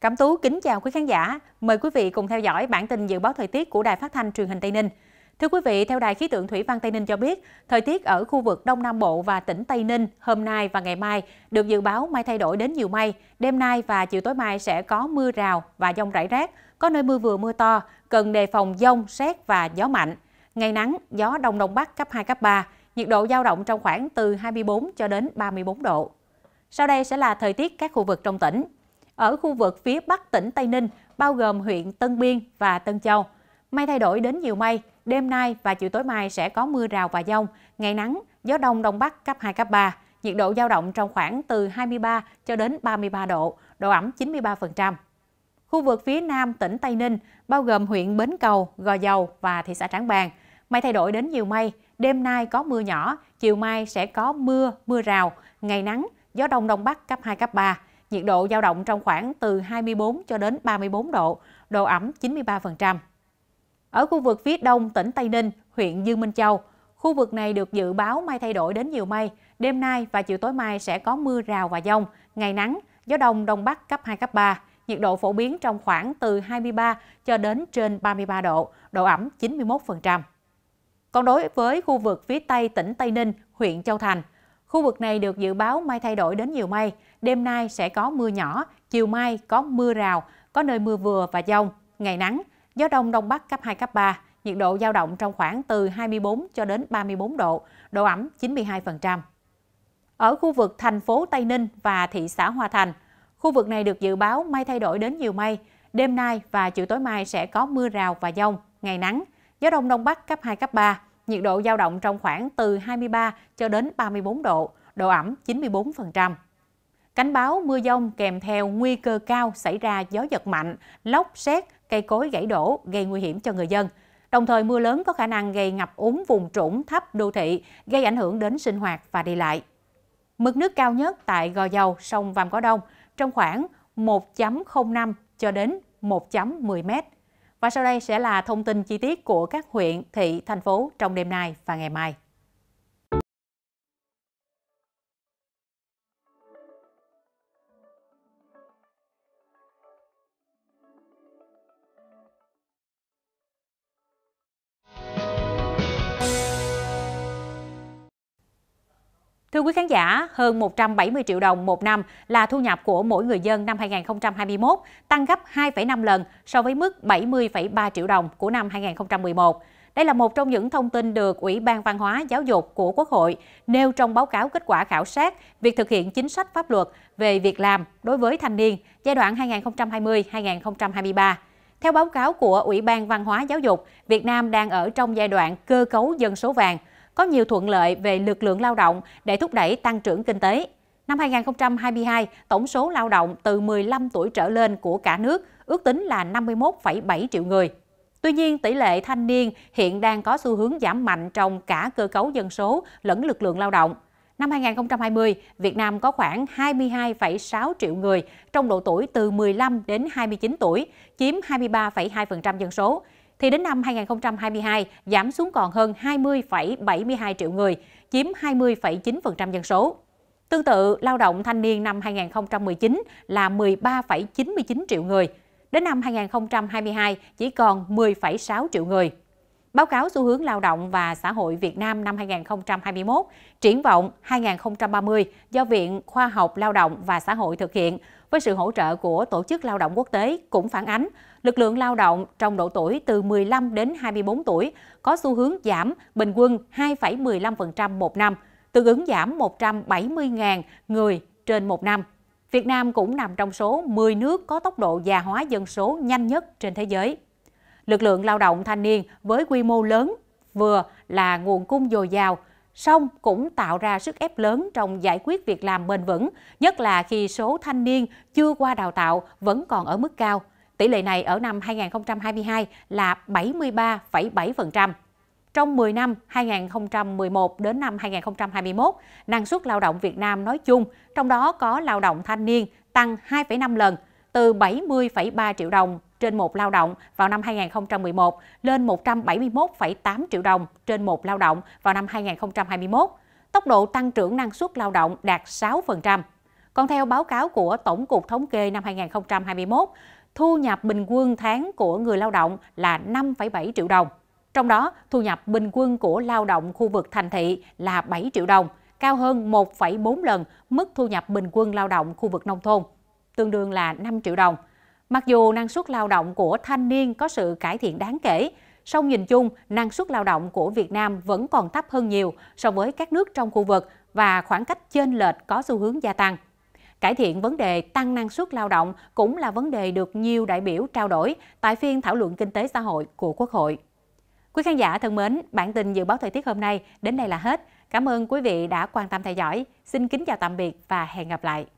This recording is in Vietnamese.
Cẩm Tú kính chào quý khán giả. Mời quý vị cùng theo dõi bản tin dự báo thời tiết của Đài Phát thanh Truyền hình Tây Ninh. Thưa quý vị, theo Đài Khí tượng Thủy văn Tây Ninh cho biết, thời tiết ở khu vực Đông Nam Bộ và tỉnh Tây Ninh hôm nay và ngày mai được dự báo mai thay đổi đến nhiều mây. Đêm nay và chiều tối mai sẽ có mưa rào và dông rải rác, có nơi mưa vừa mưa to, cần đề phòng dông, sét và gió mạnh. Ngày nắng, gió Đông Đông Bắc cấp 2, cấp 3, nhiệt độ dao động trong khoảng từ 24 cho đến 34 độ. Sau đây sẽ là thời tiết các khu vực trong tỉnh ở khu vực phía bắc tỉnh Tây Ninh, bao gồm huyện Tân Biên và Tân Châu. Mây thay đổi đến nhiều mây, đêm nay và chiều tối mai sẽ có mưa rào và dông, ngày nắng, gió đông đông bắc cấp 2, cấp 3. Nhiệt độ dao động trong khoảng từ 23 cho đến 33 độ, độ ẩm 93%. Khu vực phía nam tỉnh Tây Ninh, bao gồm huyện Bến Cầu, Gò Dầu và thị xã Trảng Bàng, mây thay đổi đến nhiều mây, đêm nay có mưa nhỏ, chiều mai sẽ có mưa, mưa rào, ngày nắng, gió đông đông bắc cấp 2, cấp 3 nhiệt độ dao động trong khoảng từ 24 cho đến 34 độ, độ ẩm 93%. Ở khu vực phía đông tỉnh Tây Ninh, huyện Dương Minh Châu, khu vực này được dự báo mây thay đổi đến nhiều mây, đêm nay và chiều tối mai sẽ có mưa rào và dông, ngày nắng, gió đông đông bắc cấp 2 cấp 3, nhiệt độ phổ biến trong khoảng từ 23 cho đến trên 33 độ, độ ẩm 91%. Còn đối với khu vực phía Tây tỉnh Tây Ninh, huyện Châu Thành, Khu vực này được dự báo mai thay đổi đến nhiều mây, đêm nay sẽ có mưa nhỏ, chiều mai có mưa rào, có nơi mưa vừa và dông, ngày nắng, gió đông đông bắc cấp 2 cấp 3, nhiệt độ dao động trong khoảng từ 24 cho đến 34 độ, độ ẩm 92%. Ở khu vực thành phố Tây Ninh và thị xã Hòa Thành, khu vực này được dự báo mây thay đổi đến nhiều mây, đêm nay và chiều tối mai sẽ có mưa rào và dông, ngày nắng, gió đông đông bắc cấp 2 cấp 3, nhiệt độ dao động trong khoảng từ 23 cho đến 34 độ, độ ẩm 94%. Cảnh báo mưa dông kèm theo nguy cơ cao xảy ra gió giật mạnh, lốc, xét, cây cối gãy đổ gây nguy hiểm cho người dân. Đồng thời mưa lớn có khả năng gây ngập úng vùng trũng thấp đô thị, gây ảnh hưởng đến sinh hoạt và đi lại. Mực nước cao nhất tại Gò Dầu, sông Vàm Cỏ Đông trong khoảng 1.05 cho đến 1.10 mét và sau đây sẽ là thông tin chi tiết của các huyện, thị, thành phố trong đêm nay và ngày mai. Thưa quý khán giả, hơn 170 triệu đồng một năm là thu nhập của mỗi người dân năm 2021, tăng gấp 2,5 lần so với mức 70,3 triệu đồng của năm 2011. Đây là một trong những thông tin được Ủy ban Văn hóa Giáo dục của Quốc hội nêu trong báo cáo kết quả khảo sát việc thực hiện chính sách pháp luật về việc làm đối với thanh niên giai đoạn 2020-2023. Theo báo cáo của Ủy ban Văn hóa Giáo dục, Việt Nam đang ở trong giai đoạn cơ cấu dân số vàng, có nhiều thuận lợi về lực lượng lao động để thúc đẩy tăng trưởng kinh tế. Năm 2022, tổng số lao động từ 15 tuổi trở lên của cả nước ước tính là 51,7 triệu người. Tuy nhiên, tỷ lệ thanh niên hiện đang có xu hướng giảm mạnh trong cả cơ cấu dân số lẫn lực lượng lao động. Năm 2020, Việt Nam có khoảng 22,6 triệu người trong độ tuổi từ 15 đến 29 tuổi, chiếm 23,2% dân số, thì đến năm 2022 giảm xuống còn hơn 20,72 triệu người, chiếm 20,9% dân số. Tương tự, lao động thanh niên năm 2019 là 13,99 triệu người, đến năm 2022 chỉ còn 10,6 triệu người. Báo cáo xu hướng lao động và xã hội Việt Nam năm 2021, triển vọng 2030 do Viện Khoa học Lao động và Xã hội thực hiện với sự hỗ trợ của Tổ chức Lao động Quốc tế cũng phản ánh lực lượng lao động trong độ tuổi từ 15 đến 24 tuổi có xu hướng giảm bình quân 2,15% một năm, tương ứng giảm 170.000 người trên một năm. Việt Nam cũng nằm trong số 10 nước có tốc độ già hóa dân số nhanh nhất trên thế giới. Lực lượng lao động thanh niên với quy mô lớn vừa là nguồn cung dồi dào, song cũng tạo ra sức ép lớn trong giải quyết việc làm bền vững, nhất là khi số thanh niên chưa qua đào tạo vẫn còn ở mức cao. Tỷ lệ này ở năm 2022 là 73,7%. Trong 10 năm 2011 đến năm 2021, năng suất lao động Việt Nam nói chung, trong đó có lao động thanh niên tăng 2,5 lần, từ 70,3 triệu đồng trên một lao động vào năm 2011 lên 171,8 triệu đồng trên một lao động vào năm 2021. Tốc độ tăng trưởng năng suất lao động đạt 6%. Còn theo báo cáo của Tổng cục Thống kê năm 2021, thu nhập bình quân tháng của người lao động là 5,7 triệu đồng. Trong đó, thu nhập bình quân của lao động khu vực thành thị là 7 triệu đồng, cao hơn 1,4 lần mức thu nhập bình quân lao động khu vực nông thôn, tương đương là 5 triệu đồng. Mặc dù năng suất lao động của thanh niên có sự cải thiện đáng kể, song nhìn chung năng suất lao động của Việt Nam vẫn còn thấp hơn nhiều so với các nước trong khu vực và khoảng cách chênh lệch có xu hướng gia tăng. Cải thiện vấn đề tăng năng suất lao động cũng là vấn đề được nhiều đại biểu trao đổi tại phiên thảo luận kinh tế xã hội của Quốc hội. Quý khán giả thân mến, bản tin dự báo thời tiết hôm nay đến đây là hết. Cảm ơn quý vị đã quan tâm theo dõi. Xin kính chào tạm biệt và hẹn gặp lại.